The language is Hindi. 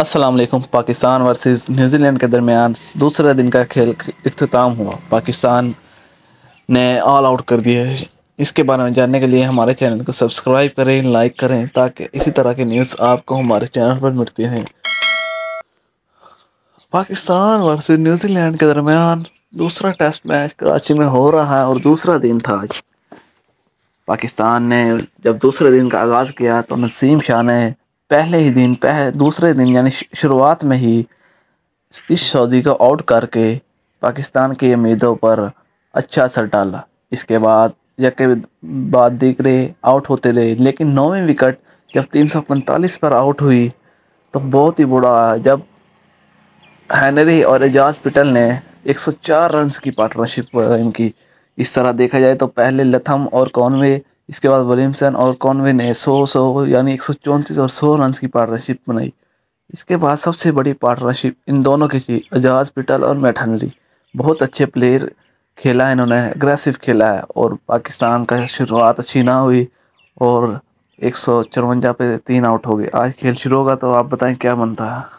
असलम पाकिस्तान वर्सेस न्यूजीलैंड के दरमियान दूसरा दिन का खेल अख्ताम हुआ पाकिस्तान ने ऑल आउट कर दिया है इसके बारे में जानने के लिए हमारे चैनल को सब्सक्राइब करें लाइक करें ताकि इसी तरह की न्यूज़ आपको हमारे चैनल पर मिलती हैं पाकिस्तान वर्सेस न्यूजीलैंड के दरमियान दूसरा टेस्ट मैच कराची में हो रहा है और दूसरा दिन था आज पाकिस्तान ने जब दूसरे दिन का आगाज़ किया तो नसीम शाह ने पहले ही दिन पह दूसरे दिन यानी शुरुआत में ही इस सऊदी को आउट करके पाकिस्तान की उम्मीदों पर अच्छा असर डाला इसके बाद के बाद दिख रहे आउट होते रहे लेकिन नौवीं विकेट जब तीन सौ पैंतालीस पर आउट हुई तो बहुत ही बुरा आया जब हैनरी और एजाज पिटल ने 104 रन्स की पार्टनरशिप इनकी इस तरह देखा जाए तो पहले लथम और कॉनवे इसके बाद विलियमसन और कॉनवे ने सौ सौ यानी एक और सौ रन की पार्टनरशिप बनाई इसके बाद सबसे बड़ी पार्टनरशिप इन दोनों की थी अजाज पिटल और मैट हनली बहुत अच्छे प्लेयर खेला इन्होंने अग्रेसिव खेला है और पाकिस्तान का शुरुआत अच्छी ना हुई और एक सौ चौवंजा पे तीन आउट हो गए आज खेल शुरू होगा तो आप बताएं क्या बनता है